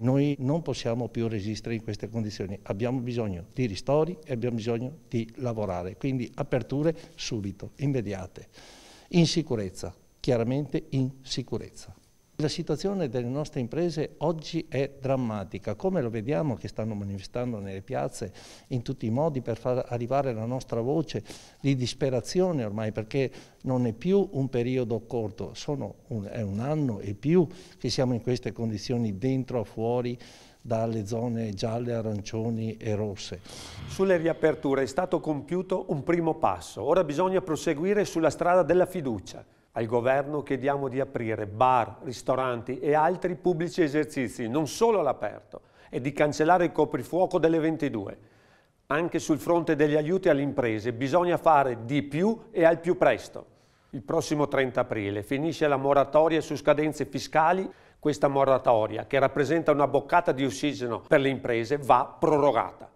Noi non possiamo più resistere in queste condizioni, abbiamo bisogno di ristori e abbiamo bisogno di lavorare, quindi aperture subito, immediate, in sicurezza, chiaramente in sicurezza. La situazione delle nostre imprese oggi è drammatica, come lo vediamo che stanno manifestando nelle piazze in tutti i modi per far arrivare la nostra voce di disperazione ormai, perché non è più un periodo corto, un, è un anno e più che siamo in queste condizioni dentro, fuori, dalle zone gialle, arancioni e rosse. Sulle riaperture è stato compiuto un primo passo, ora bisogna proseguire sulla strada della fiducia. Al governo chiediamo di aprire bar, ristoranti e altri pubblici esercizi, non solo all'aperto, e di cancellare il coprifuoco delle 22. Anche sul fronte degli aiuti alle imprese bisogna fare di più e al più presto. Il prossimo 30 aprile finisce la moratoria su scadenze fiscali questa moratoria, che rappresenta una boccata di ossigeno per le imprese, va prorogata.